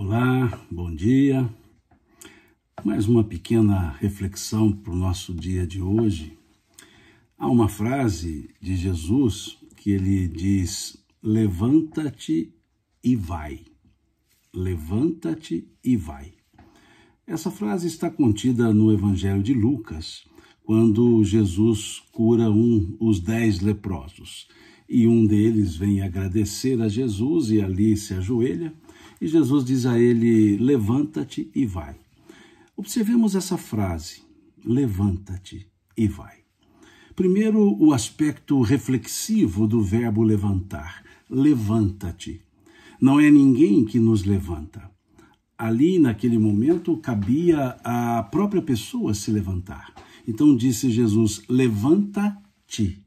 Olá, bom dia. Mais uma pequena reflexão para o nosso dia de hoje. Há uma frase de Jesus que ele diz: Levanta-te e vai. Levanta-te e vai. Essa frase está contida no Evangelho de Lucas, quando Jesus cura um, os dez leprosos. E um deles vem agradecer a Jesus e ali se ajoelha e Jesus diz a ele: Levanta-te e vai. Observemos essa frase: Levanta-te e vai. Primeiro, o aspecto reflexivo do verbo levantar. Levanta-te. Não é ninguém que nos levanta. Ali, naquele momento, cabia a própria pessoa se levantar. Então disse Jesus: Levanta-te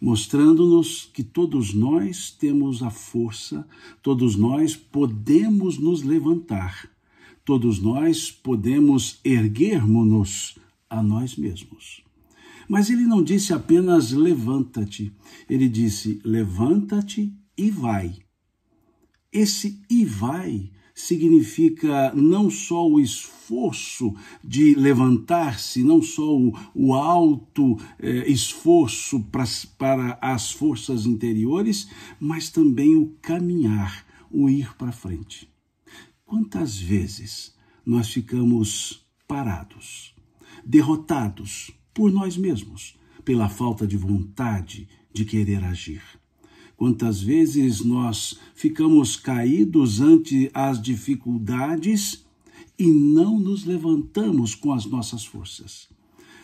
mostrando-nos que todos nós temos a força, todos nós podemos nos levantar, todos nós podemos erguermos-nos a nós mesmos. Mas ele não disse apenas levanta-te, ele disse levanta-te e vai. Esse e vai significa não só o esforço de levantar-se, não só o, o alto eh, esforço pra, para as forças interiores, mas também o caminhar, o ir para frente. Quantas vezes nós ficamos parados, derrotados por nós mesmos, pela falta de vontade de querer agir? Quantas vezes nós ficamos caídos ante as dificuldades e não nos levantamos com as nossas forças.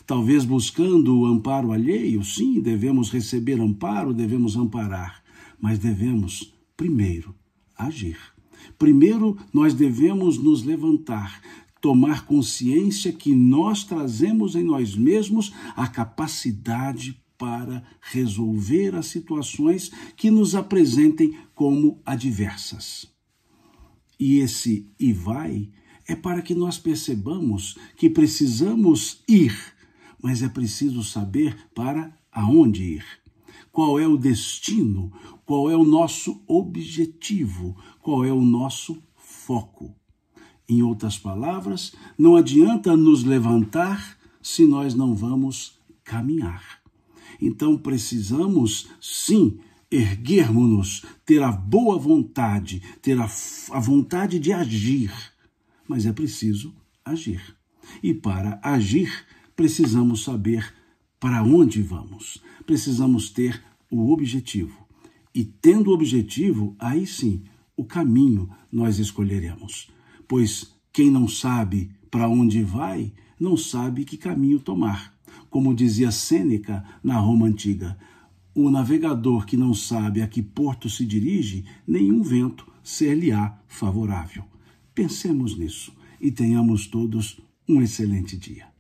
Talvez buscando o amparo alheio, sim, devemos receber amparo, devemos amparar, mas devemos, primeiro, agir. Primeiro, nós devemos nos levantar, tomar consciência que nós trazemos em nós mesmos a capacidade para resolver as situações que nos apresentem como adversas. E esse e vai é para que nós percebamos que precisamos ir, mas é preciso saber para aonde ir. Qual é o destino? Qual é o nosso objetivo? Qual é o nosso foco? Em outras palavras, não adianta nos levantar se nós não vamos caminhar. Então precisamos, sim, erguermos-nos, ter a boa vontade, ter a, a vontade de agir. Mas é preciso agir. E para agir, precisamos saber para onde vamos. Precisamos ter o objetivo. E tendo o objetivo, aí sim, o caminho nós escolheremos. Pois quem não sabe para onde vai, não sabe que caminho tomar. Como dizia Sêneca na Roma antiga, o navegador que não sabe a que porto se dirige, nenhum vento ser-lhe-á favorável. Pensemos nisso e tenhamos todos um excelente dia.